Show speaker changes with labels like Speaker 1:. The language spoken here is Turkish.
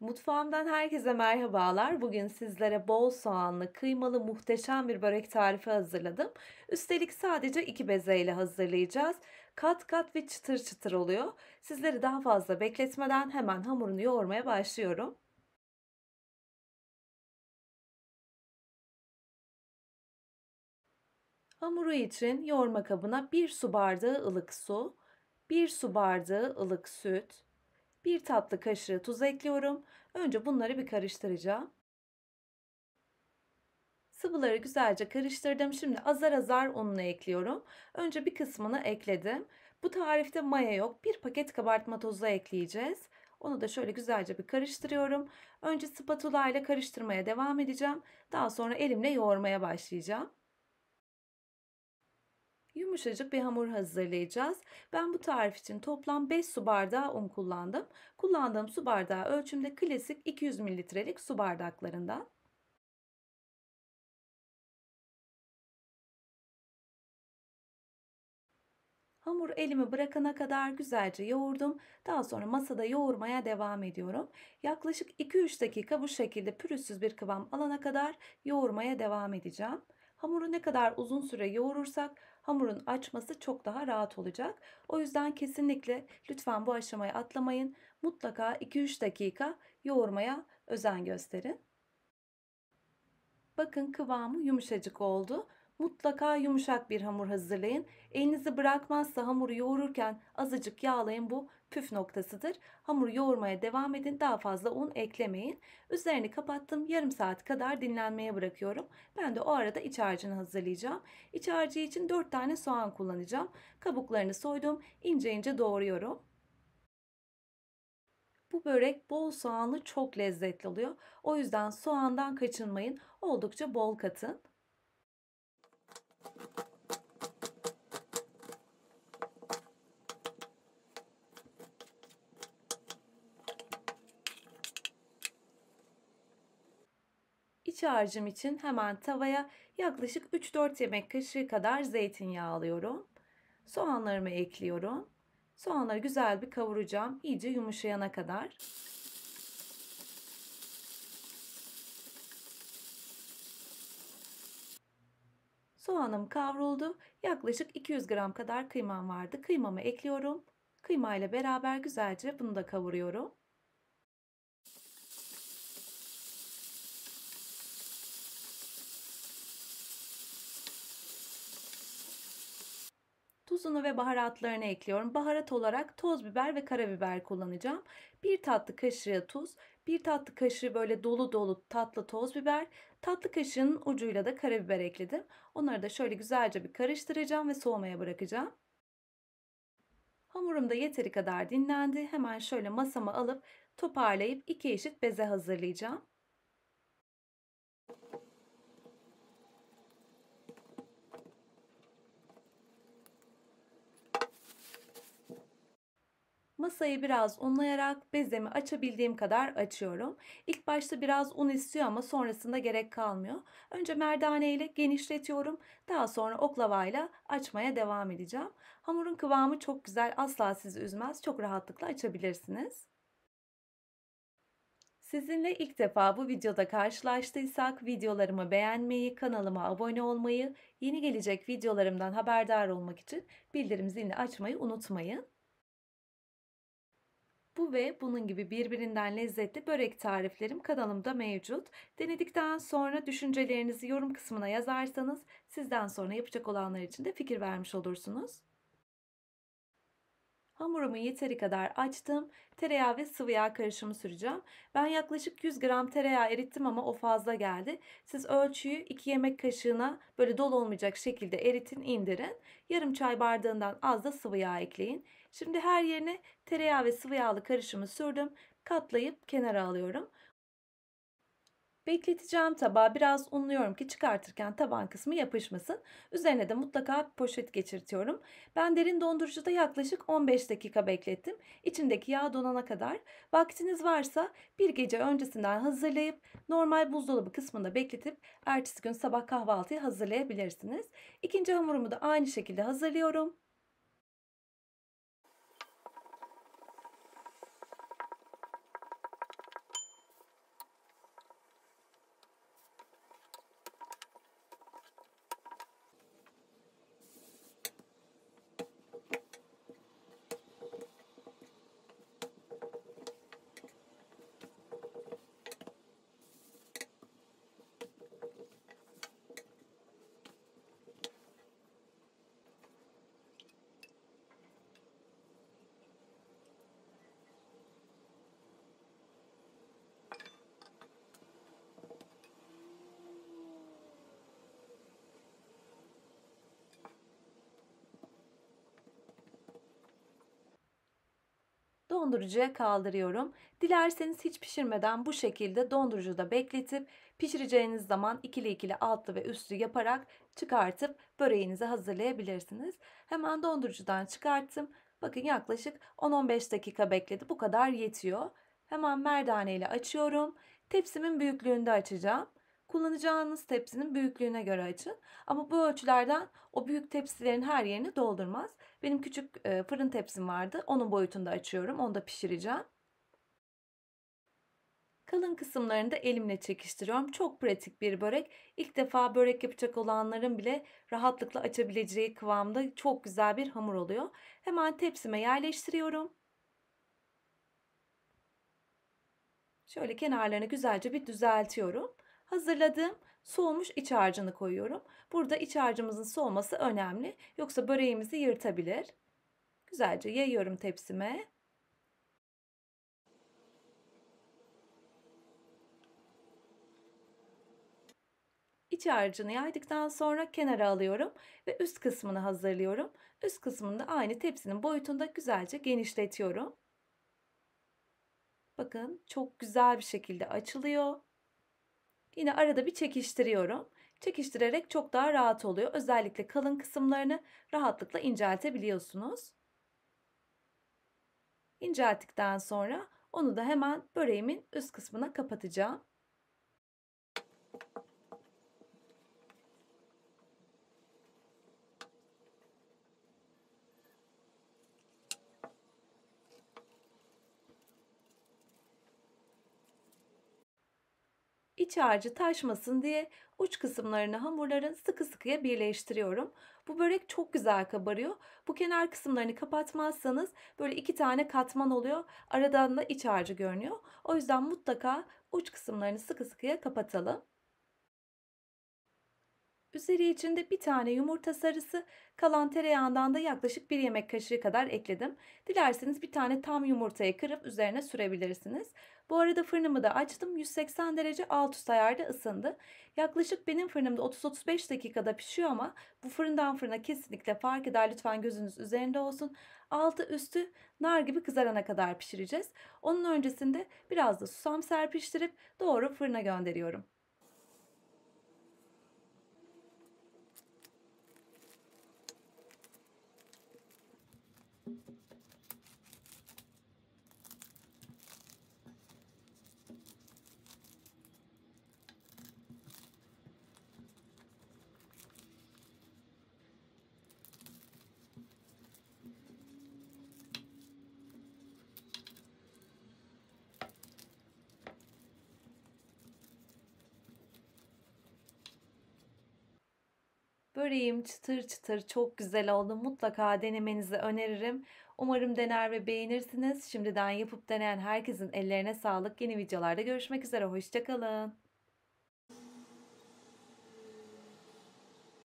Speaker 1: Mutfağımdan herkese merhabalar. Bugün sizlere bol soğanlı, kıymalı muhteşem bir börek tarifi hazırladım. Üstelik sadece iki bezeyle hazırlayacağız. Kat kat ve çıtır çıtır oluyor. Sizleri daha fazla bekletmeden hemen hamurunu yoğurmaya başlıyorum. Hamuru için yoğurma kabına 1 su bardağı ılık su, 1 su bardağı ılık süt, 1 tatlı kaşığı tuz ekliyorum. Önce bunları bir karıştıracağım. Sıvıları güzelce karıştırdım. Şimdi azar azar ununu ekliyorum. Önce bir kısmını ekledim. Bu tarifte maya yok. Bir paket kabartma tozu ekleyeceğiz. Onu da şöyle güzelce bir karıştırıyorum. Önce spatula ile karıştırmaya devam edeceğim. Daha sonra elimle yoğurmaya başlayacağım yumuşacık bir hamur hazırlayacağız. Ben bu tarif için toplam 5 su bardağı un kullandım. Kullandığım su bardağı ölçümde klasik 200 mililitrelik su bardaklarından. Hamur elimi bırakana kadar güzelce yoğurdum. Daha sonra masada yoğurmaya devam ediyorum. Yaklaşık 2-3 dakika bu şekilde pürüzsüz bir kıvam alana kadar yoğurmaya devam edeceğim. Hamuru ne kadar uzun süre yoğurursak hamurun açması çok daha rahat olacak. O yüzden kesinlikle lütfen bu aşamayı atlamayın. Mutlaka 2-3 dakika yoğurmaya özen gösterin. Bakın kıvamı yumuşacık oldu. Mutlaka yumuşak bir hamur hazırlayın. Elinizi bırakmazsa hamuru yoğururken azıcık yağlayın. Bu püf noktasıdır. Hamuru yoğurmaya devam edin. Daha fazla un eklemeyin. Üzerini kapattım. Yarım saat kadar dinlenmeye bırakıyorum. Ben de o arada iç harcını hazırlayacağım. İç harcı için 4 tane soğan kullanacağım. Kabuklarını soydum. Ince ince doğruyorum. Bu börek bol soğanlı çok lezzetli oluyor. O yüzden soğandan kaçınmayın. Oldukça bol katın. iç harcım için hemen tavaya yaklaşık 3-4 yemek kaşığı kadar zeytinyağı alıyorum. Soğanlarımı ekliyorum. Soğanları güzel bir kavuracağım iyice yumuşayana kadar. Soğanım kavruldu. Yaklaşık 200 gram kadar kıymam vardı. Kıymamı ekliyorum. Kıyma ile beraber güzelce bunu da kavuruyorum. Tuzunu ve baharatlarını ekliyorum. Baharat olarak toz biber ve karabiber kullanacağım. 1 tatlı kaşığı tuz, 1 tatlı kaşığı böyle dolu dolu tatlı toz biber, tatlı kaşığın ucuyla da karabiber ekledim. Onları da şöyle güzelce bir karıştıracağım ve soğumaya bırakacağım. Hamurum da yeteri kadar dinlendi. Hemen şöyle masama alıp toparlayıp iki eşit beze hazırlayacağım. Masayı biraz unlayarak bezemi açabildiğim kadar açıyorum. İlk başta biraz un istiyor ama sonrasında gerek kalmıyor. Önce merdane ile genişletiyorum. Daha sonra oklavayla açmaya devam edeceğim. Hamurun kıvamı çok güzel. Asla sizi üzmez. Çok rahatlıkla açabilirsiniz. Sizinle ilk defa bu videoda karşılaştıysak videolarımı beğenmeyi, kanalıma abone olmayı, yeni gelecek videolarımdan haberdar olmak için bildirim zilini açmayı unutmayın. Bu ve bunun gibi birbirinden lezzetli börek tariflerim kanalımda mevcut. Denedikten sonra düşüncelerinizi yorum kısmına yazarsanız sizden sonra yapacak olanlar için de fikir vermiş olursunuz. Hamurumu yeteri kadar açtım. Tereyağı ve sıvı yağ karışımı süreceğim. Ben yaklaşık 100 gram tereyağı erittim ama o fazla geldi. Siz ölçüyü 2 yemek kaşığına böyle dolu olmayacak şekilde eritin indirin. Yarım çay bardağından az da sıvı yağ ekleyin. Şimdi her yerine tereyağı ve sıvı yağlı karışımı sürdüm. Katlayıp kenara alıyorum. Bekleteceğim tabağı biraz unluyorum ki çıkartırken taban kısmı yapışmasın. Üzerine de mutlaka poşet geçirtiyorum. Ben derin dondurucuda yaklaşık 15 dakika beklettim. İçindeki yağ donana kadar. Vaktiniz varsa bir gece öncesinden hazırlayıp normal buzdolabı kısmında bekletip ertesi gün sabah kahvaltıyı hazırlayabilirsiniz. İkinci hamurumu da aynı şekilde hazırlıyorum. dondurucuya kaldırıyorum. Dilerseniz hiç pişirmeden bu şekilde dondurucuda bekletip pişireceğiniz zaman ikili ikili altlı ve üstlü yaparak çıkartıp böreğinizi hazırlayabilirsiniz. Hemen dondurucudan çıkarttım. Bakın yaklaşık 10-15 dakika bekledi. Bu kadar yetiyor. Hemen merdane ile açıyorum. Tepsimin büyüklüğünde açacağım. Kullanacağınız tepsinin büyüklüğüne göre açın. Ama bu ölçülerden o büyük tepsilerin her yerini doldurmaz. Benim küçük e, fırın tepsim vardı. Onun boyutunda açıyorum. Onu da pişireceğim. Kalın kısımlarını da elimle çekiştiriyorum. Çok pratik bir börek. İlk defa börek yapacak olanların bile rahatlıkla açabileceği kıvamda çok güzel bir hamur oluyor. Hemen tepsime yerleştiriyorum. Şöyle kenarlarını güzelce bir düzeltiyorum hazırladığım soğumuş iç harcını koyuyorum. Burada iç harcımızın soğuması önemli. Yoksa böreğimizi yırtabilir. Güzelce yayıyorum tepsime. İç harcını yaydıktan sonra kenara alıyorum ve üst kısmını hazırlıyorum. Üst kısmını da aynı tepsinin boyutunda güzelce genişletiyorum. Bakın çok güzel bir şekilde açılıyor. Yine arada bir çekiştiriyorum. Çekiştirerek çok daha rahat oluyor. Özellikle kalın kısımlarını rahatlıkla inceltebiliyorsunuz. İncelttikten sonra onu da hemen böreğimin üst kısmına kapatacağım. iç harcı taşmasın diye uç kısımlarını hamurların sıkı sıkıya birleştiriyorum. Bu börek çok güzel kabarıyor. Bu kenar kısımlarını kapatmazsanız böyle iki tane katman oluyor. Aradan da iç harcı görünüyor. O yüzden mutlaka uç kısımlarını sıkı sıkıya kapatalım. Üzeri içinde bir tane yumurta sarısı, kalan tereyağından da yaklaşık bir yemek kaşığı kadar ekledim. Dilerseniz bir tane tam yumurtayı kırıp üzerine sürebilirsiniz. Bu arada fırınımı da açtım. 180 derece alt üst ayarda ısındı. Yaklaşık benim fırınımda 30-35 dakikada pişiyor ama bu fırından fırına kesinlikle fark eder. Lütfen gözünüz üzerinde olsun. Altı üstü nar gibi kızarana kadar pişireceğiz. Onun öncesinde biraz da susam serpiştirip doğru fırına gönderiyorum. Böreğim çıtır çıtır çok güzel oldu. Mutlaka denemenizi öneririm. Umarım dener ve beğenirsiniz. Şimdiden yapıp deneyen herkesin ellerine sağlık. Yeni videolarda görüşmek üzere. Hoşçakalın.